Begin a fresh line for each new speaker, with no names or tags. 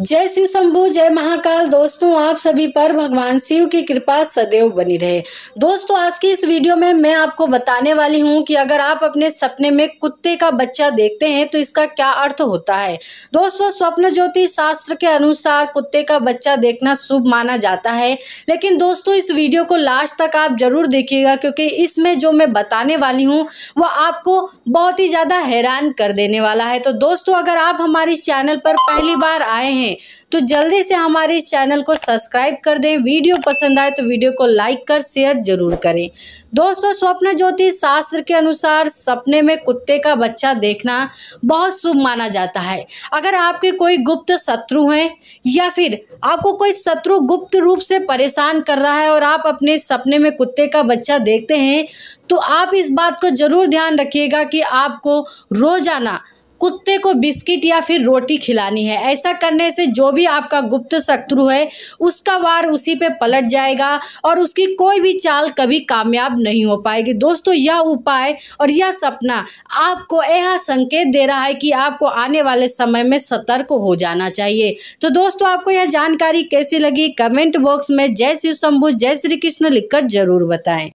जय शिव शंभु जय महाकाल दोस्तों आप सभी पर भगवान शिव की कृपा सदैव बनी रहे दोस्तों आज की इस वीडियो में मैं आपको बताने वाली हूं कि अगर आप अपने सपने में कुत्ते का बच्चा देखते हैं तो इसका क्या अर्थ होता है दोस्तों स्वप्न ज्योति शास्त्र के अनुसार कुत्ते का बच्चा देखना शुभ माना जाता है लेकिन दोस्तों इस वीडियो को लास्ट तक आप जरूर देखिएगा क्योंकि इसमें जो मैं बताने वाली हूँ वह आपको बहुत ही ज़्यादा हैरान कर देने वाला है तो दोस्तों अगर आप हमारे चैनल पर पहली बार आए हैं हैं तो जल्दी से हमारे इस चैनल को सब्सक्राइब कर दें वीडियो पसंद आए तो वीडियो को लाइक कर शेयर जरूर करें दोस्तों स्वप्न ज्योतिष शास्त्र के अनुसार सपने में कुत्ते का बच्चा देखना बहुत शुभ माना जाता है अगर आपके कोई गुप्त शत्रु हैं या फिर आपको कोई शत्रु गुप्त रूप से परेशान कर रहा है और आप अपने सपने में कुत्ते का बच्चा देखते हैं तो आप इस बात को ज़रूर ध्यान रखिएगा कि आपको रोज़ाना कुत्ते को बिस्किट या फिर रोटी खिलानी है ऐसा करने से जो भी आपका गुप्त शत्रु है उसका वार उसी पे पलट जाएगा और उसकी कोई भी चाल कभी कामयाब नहीं हो पाएगी दोस्तों यह उपाय और यह सपना आपको यह संकेत दे रहा है कि आपको आने वाले समय में सतर्क हो जाना चाहिए तो दोस्तों आपको यह जानकारी कैसी लगी कमेंट बॉक्स में जय शिव शंभु जय श्री कृष्ण लिखकर जरूर बताएं